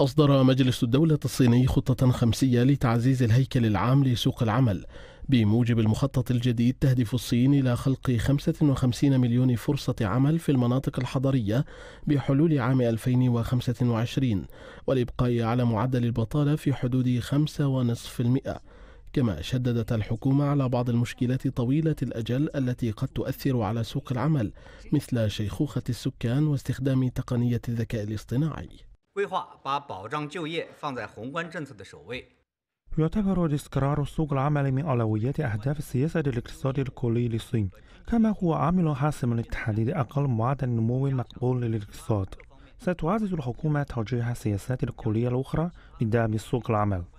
أصدر مجلس الدولة الصيني خطة خمسية لتعزيز الهيكل العام لسوق العمل بموجب المخطط الجديد تهدف الصين إلى خلق 55 مليون فرصة عمل في المناطق الحضرية بحلول عام 2025 والإبقاء على معدل البطالة في حدود 5.5% كما شددت الحكومة على بعض المشكلات طويلة الأجل التي قد تؤثر على سوق العمل مثل شيخوخة السكان واستخدام تقنية الذكاء الاصطناعي 规划把保障就业放在宏观政策的首位。يعتبر استقرار سوق العمل من أولويات أهداف السياسة الاقتصادية الكلية للصين، كما هو عامل حاسم لتحديد أقل معدل نمو مقبول للاقتصاد. ستعزز الحكومة توجيه السياسات الكلية الأخرى لدعم سوق العمل.